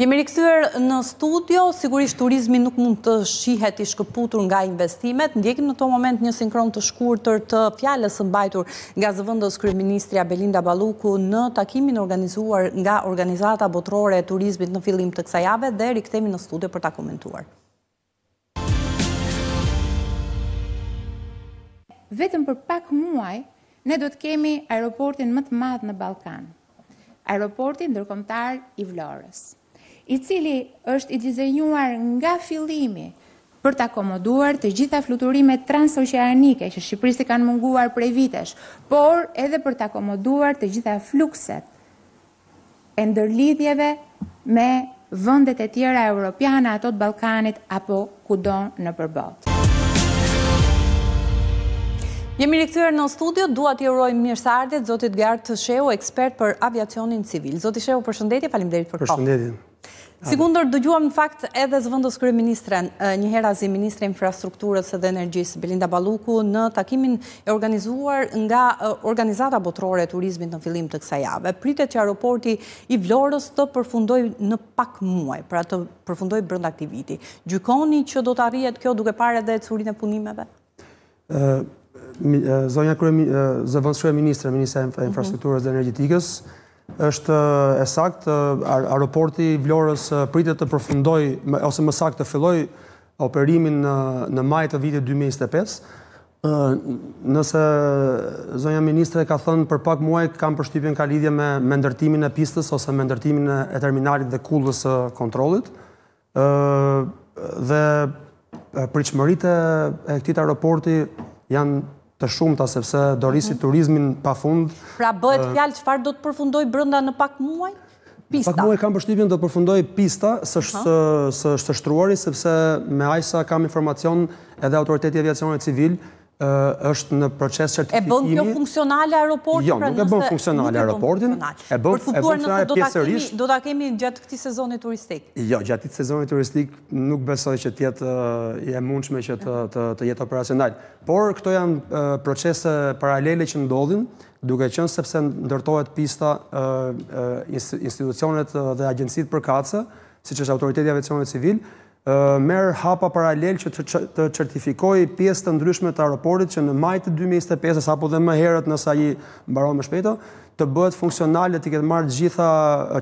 Jemi rikëthyër në studio, sigurisht turizmi nuk mund të shihet i shkëputur nga investimet, ndjekim në të moment një sinkron të shkur të fjallës në bajtur nga zëvëndës Kryeministria Belinda Baluku në takimin organizuar nga organizata botrore e turizmit në filim të kësajave dhe rikëthemi në studio për ta komentuar. Vetëm për pak muaj, ne do të kemi aeroportin më të madhë në Balkan, aeroportin dërkomtar i Vlorës i cili është i dizenjuar nga filimi për të akomoduar të gjitha fluturime transoceanike që Shqipërisi kanë munguar prej vitesh, por edhe për të akomoduar të gjitha flukset e ndërlidhjeve me vëndet e tjera europiana ato të Balkanit apo kudo në përbot. Jemi rikëtyrë në studio, duat i uroj mirësardet, Zotit Gartë Shehu, ekspert për aviacionin civil. Zotit Shehu, përshëndetje, falim për kohë. Përshëndetje. Sigundër, dëgjuam në fakt edhe zëvëndës kërë ministren, njëhera zi ministre infrastrukturës dhe energjisë, Belinda Baluku, në takimin e organizuar nga organizata botrore turizmit në filim të kësa jave. Pritet që aeroporti i vlorës të përfundoj në pak muaj, pra të përfundoj brënd aktiviti. Gjukoni që do të arrijet kjo duke pare dhe curin e punimeve? Zonja kërë zëvëndës kërë ministre, ministre mhm. infrastrukturës dhe energjitikës, është e sakt, aeroporti Vlorës pritet të përfundoj, ose më sakt të filloj operimin në, maj majtë të vitit 2025, Nëse zonja ministre ka thënë për pak muaj kam përshtypjen ka lidhje me, me ndërtimin e pistës ose me ndërtimin e terminalit dhe kullës së kontrollit. ë dhe pritshmëritë e këtij aeroporti janë të shumëta, sepse do mhm. turizmin pa fund. Pra bëhet fjalë, farë do të përfundoj brënda në pak muaj? Pista. Pak muaj kam përshqipjen do të përfundoj pista së shtruari, sepse me ajsa kam informacion edhe autoriteti aviacionit civil, është në proces certifikimi... E bën kjo funksionale aeroportin? Jo, pra nuk e bën funksionale aeroportin. E bën funksionale pjesërish... Do të kemi gjatë këti sezoni turistik? Jo, gjatë këti sezoni turistik nuk besoj që tjetë e mundshme që të jetë operacional. Por, këto janë procese paralele që ndodhin, duke qënë sepse ndërtohet pista institucionet dhe agjensit për kacë, si që është autoritetja vecionet civilë, merë hapa paralel që të certifikoj pjesë të ndryshme të aeroportit që në majtë 2025-ës apo dhe më herët nësa i mbaron më shpeto, të bëhet funksional dhe të këtë marë gjitha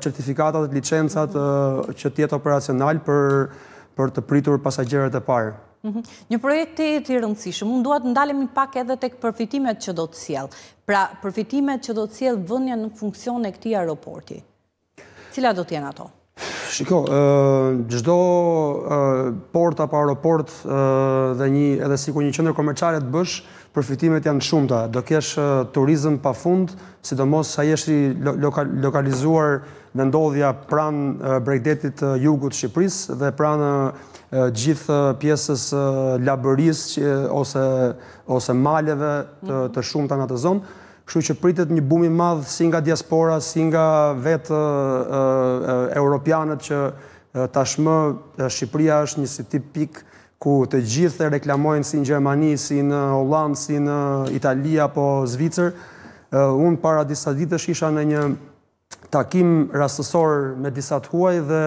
certifikatat, licencat që tjetë operacional për të pritur pasajgjerët e parë. Mhm. Një projekti të i rëndësishë, mund duhet ndalemi pak edhe të këpërfitimet që do të siel. Pra, përfitimet që do të siel vënja në funksion e këti aeroporti. Cila do të jenë ato? Shiko, gjdo porta pa aeroport dhe një edhe si ku një qëndër të bësh, përfitimet janë shumëta. Do kesh turizm pa fund, si do mos sa jeshi lokalizuar në ndodhja pran bregdetit jugut Shqipëris dhe pran gjithë pjesës laboris ose maleve të shumëta në të zonë. Kështu që pritet një bumi madhë si nga diaspora, si nga vetë europianët që tashmë Shqipëria është një si tip pik ku të gjithë e reklamojnë si në Gjermani, si në Hollandë, si në Italia, po Zvicër. Unë para disa ditësh isha në një takim rastësor me disa të huaj dhe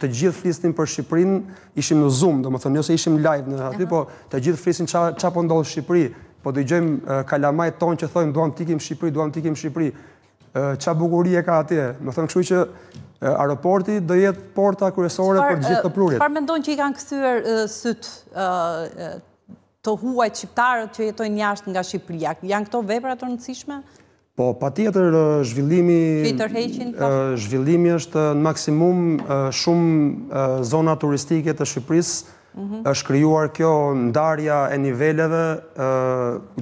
të gjithë flisnin për Shqipërin, ishim në Zoom, do më thënë, ishim live në aty, po të gjithë flisnin ç'a ç'a po ndodhë Shqipëri, po gjëjmë kalamajt tonë që thojmë duam tikim Shqipëri, duam tikim Shqipëri. Qa bukurie ka atje? Më thëmë këshu që aeroporti dhe jetë porta kërësore për gjithë të prurit. Par mendojnë që i kanë kësyër sëtë të huaj qiptarët që jetojnë njashtë nga Shqipëria? Janë këto vepra të rëndësishme? Po, pa tjetër zhvillimi... Po. Zhvillimi është në maksimum shumë zona turistike të Shqipërisë Mhm. është kryuar kjo ndarja e niveleve,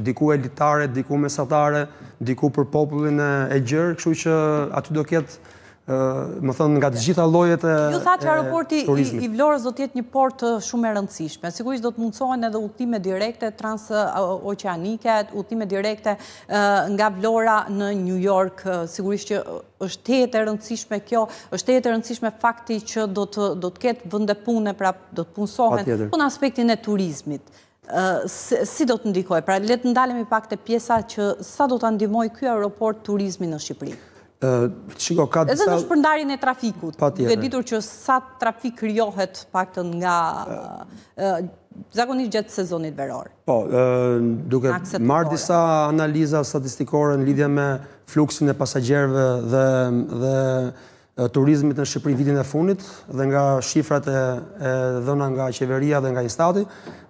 diku elitare, diku mesatare, diku për popullin e gjërë, këshu që aty do kjetë më thënë nga të gjitha lojet e turizmit. Ju tha që aeroporti i Vlorës do tjetë një port shumë e rëndësishme. Sigurisht do të mundsohen edhe utime direkte trans-oceanike, utime direkte nga Vlora në New York. Sigurisht që është të jetë e rëndësishme kjo, është të jetë e rëndësishme fakti që do të ketë vëndepune, pune, pra do të punsohen, punë aspektin e turizmit. Si do të ndikoj? Pra, letë ndalemi pak të pjesa që sa do të ndimoj kjo aeroport turizmi në Shqipërinë? Shiko, ka disa... Edhe në shpërndarjen e trafikut. Pa tjere. Dhe ditur që sa trafik kryohet pakten nga... Zagonisht gjithë sezonit veror. Po, duke marrë disa analiza statistikore në lidhja me fluksin e pasajerve dhe turizmit në Shqipëri vitin e funit dhe nga shifrat e dhëna nga qeveria dhe nga instati.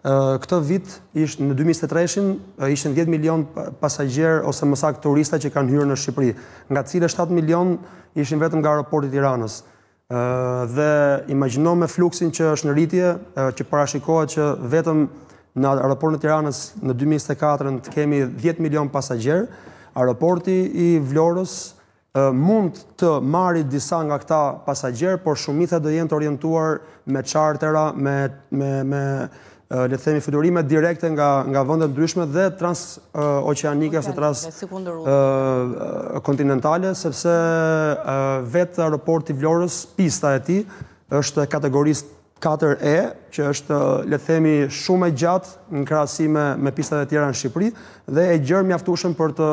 Këtë vit, në 2013, ishën 10 milion pasajgjer ose mësak turista që kanë hyrë në Shqipëri, nga cilë 7 milion ishën vetëm nga aeroportit Iranës. Dhe imagino me fluksin që është në rritje, që parashikohet që vetëm në aeroportit Iranës në 2014 të kemi 10 milion pasajgjer, aeroporti i Vlorës mund të marrit disa nga këta pasagjer, por shumitha do jenë të orientuar me chartera, me, me, me le të themi fluturime direkte nga nga vende ndryshme dhe trans oceanike oqeanike trans kontinentale sepse vetë aeroporti Vlorës pista e tij është kategorisë 4E, që është, le themi, shumë e gjatë në krasime me pistat e tjera në Shqipëri, dhe e gjërë mjaftushën për të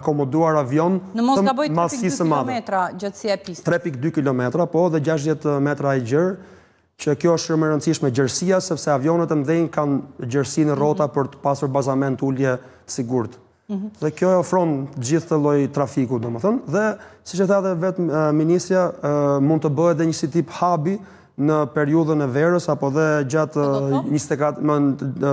akomoduar avion të masisë madhe. Në mos nga bëjt 3.2 km gjëtësia e pistë. 3.2 km, po, dhe 60 metra e gjërë, që kjo është shumë rëndësishme gjërësia, sepse avionet e mdhejnë kanë gjërësi në rota mhm. për të pasur bazament ullje sigurët. Mhm. Dhe kjo e ofron gjithë të loj trafiku, dhe, si që thate vetë, Ministria, mund të bëhe dhe njësi tip habi, në periudën e verës, apo dhe gjatë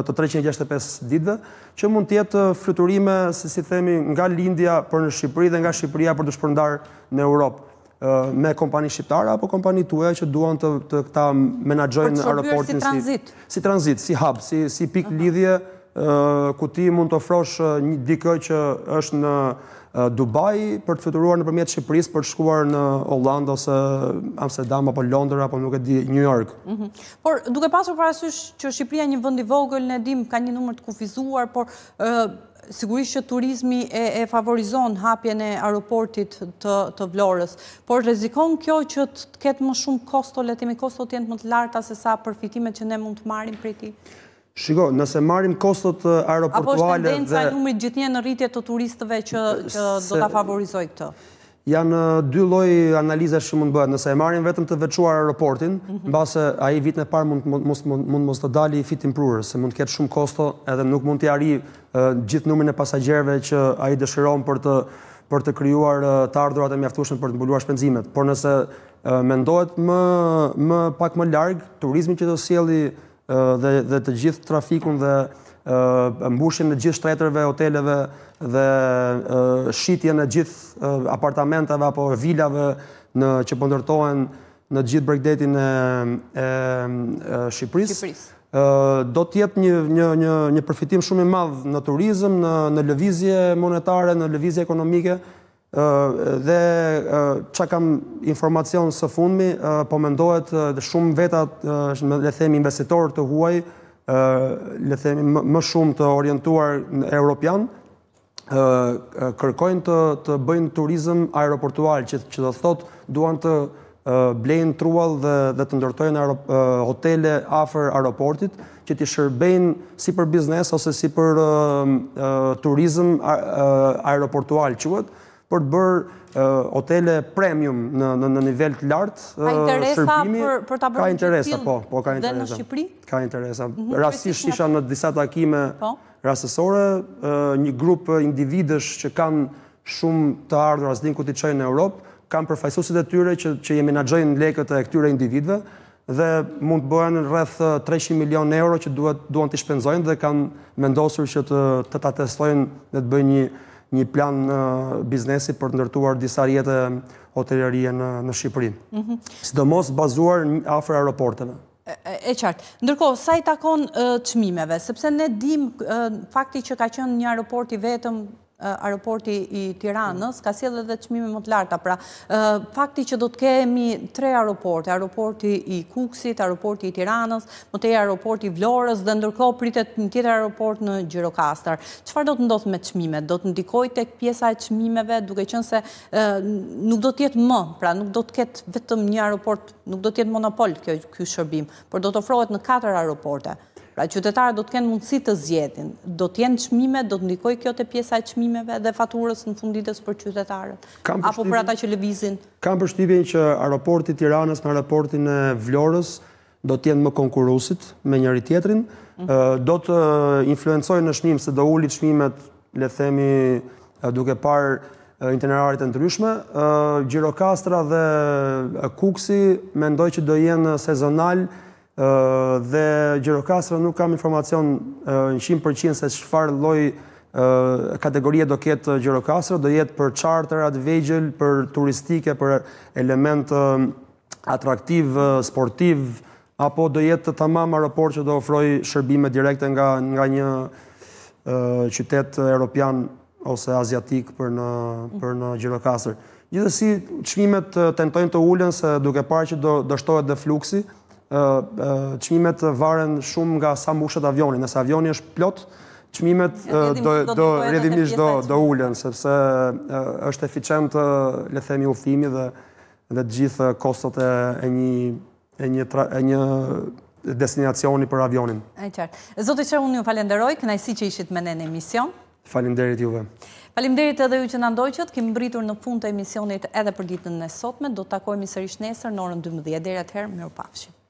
365 ditve, që mund tjetë uh, fryturime, se si themi, nga Lindja për në Shqipëri dhe nga Shqipëria për të shpërndar në Europë, uh, me kompani shqiptara apo kompani tue që duan të këta menagjojnë në aeroportin si... Për të shërbyrë si transit? Si transit, si hub, si pik lidhje, uh, ku ti mund të ofrosh një dikë që është në... Eh, Dubai për të fituruar në përmjetë Shqipëris për të shkuar në Hollanda ose Amsterdam apo Londra apo nuk e di New York. Mhm. Por duke pasur parasysh që Shqipëria një vëndi vogël në dim ka një numër të kufizuar, por eh, sigurisht që turizmi e favorizon hapjen e aeroportit të vlorës, por rezikon kjo që të ketë më shumë kosto, letimi kosto të jenë më të larta se sa përfitimet që ne mund të marim për ti? Shiko, nëse marim kostot aeroportuale... Apo është tendenca e numrit gjithnje në rritje të turistëve që do të favorizoj këtë? Janë dy loj analiza që mund bëhet. Nëse e marim vetëm të vequar aeroportin, mhm. në base a i vitën e parë mund mos të dali i fitin prurës, se mund të ketë shumë kosto edhe nuk mund të jari gjithë numrin e pasajgjerve që a i dëshiron për të për të kryuar të ardurat e mjaftushën për të mbuluar shpenzimet. Por nëse mendojt më pak më largë, turizmi që të sieli dhe, dhe të gjithë trafikun dhe mbushin në gjithë shtreterve, hoteleve dhe shqitje në gjithë apartamenteve apo vilave në që pëndërtohen në gjithë bregdetin e, Shqipëris. Do tjetë një, një, një, një përfitim shumë i madhë në turizm, në, në lëvizje monetare, në lëvizje ekonomike, dhe që kam informacion së fundmi, po mendohet shumë vetat, le themi investitor të huaj, le themi më shumë të orientuar në Europian, kërkojnë të bëjnë turizm aeroportual, që do thot duan të blejnë trual dhe të ndërtojnë hotele afer aeroportit, që të shërbejnë si për biznes ose si për turizm aeroportual, që vëtë, për të bërë hotele premium në nivell të lartë. Ka interesa për të bërë një qërpim po, po, dhe në Shqipëri? Ka interesa, po, ka interesa. Ka interesa. Rasisht isha në disa takime po. rastësore, një grupë individesh që kanë shumë të ardhë rasdin këtë i qajnë në Europë, kanë përfajsusit e tyre që jemi në gjojnë leket e këtyre individve, dhe mund të bëhen rreth 300 milion euro që duhet të shpenzojnë dhe kanë mendosur që të të testojnë dhe të bëjnë një një plan në biznesi për të ndërtuar disa rjetë hotelerie në Shqipëri. Mhm. Së do mos bazuar në afrë aeroporteve. E qartë, ndërko, sa i takon të sepse ne dim fakti që ka qënë një aeroporti vetëm aeroporti i Tiranës, ka si edhe dhe qmime më të larta. Pra, fakti që do të kemi tre aeroporti, aeroporti i Kuksit, aeroporti i Tiranës, më të e aeroporti i Vlorës, dhe ndërko pritet në tjetë aeroport në Gjirokastar. Qëfar do të ndodhë me qmime? Do të ndikoj të pjesa e qmimeve duke qënë se nuk do të jetë më, pra nuk do të ketë vetëm një aeroport, nuk do të jetë monopol kjo shërbim, por do të ofrohet në katër aeroporte. Pra qytetarët do të kenë mundësi të zjedin, do të jenë qmime, do të ndikoj kjo të pjesa e qmimeve dhe faturës në funditës për qytetarët, apo për ata që levizin. Kam përshtypjen që aeroportit Tiranës me aeroportin e Vlorës do të jenë më konkurusit me njëri tjetrin, mhm. do të influencojnë në shmim se do ullit shmimet le themi duke par interneraritë në të ryshme, Gjirokastra dhe Kuksi me ndoj që do jenë sezonalë, dhe Gjirokastra nuk kam informacion në 100% se shfar loj kategorie do ketë Gjirokastra, do jetë për charter, vejgjel, për turistike, për element atraktiv, sportiv, apo do jetë të tamam aeroport që do ofroj shërbime direkte nga një qytet europian ose aziatik për në Gjirokastrë. Gjithësi, qmimet tentojnë të ullën se duke parë që do shtohet dhe fluksi, qmimet varen shumë nga sa mbushet avioni, nëse avioni është plot, qmimet do redhimisht do ullen, sepse është eficient le themi uftimi dhe dhe gjithë kostot e një destinacioni për avionin. E qartë. Zotë qërë, unë ju falenderoj, si që ishit me ne në emision. Falenderit juve. Falimderit edhe ju që në ndojqët, kemë mbritur në fund të emisionit edhe për ditën në sotme, do të takojmë i sërish nesër në orën 12. Dere herë, mërë pafshim.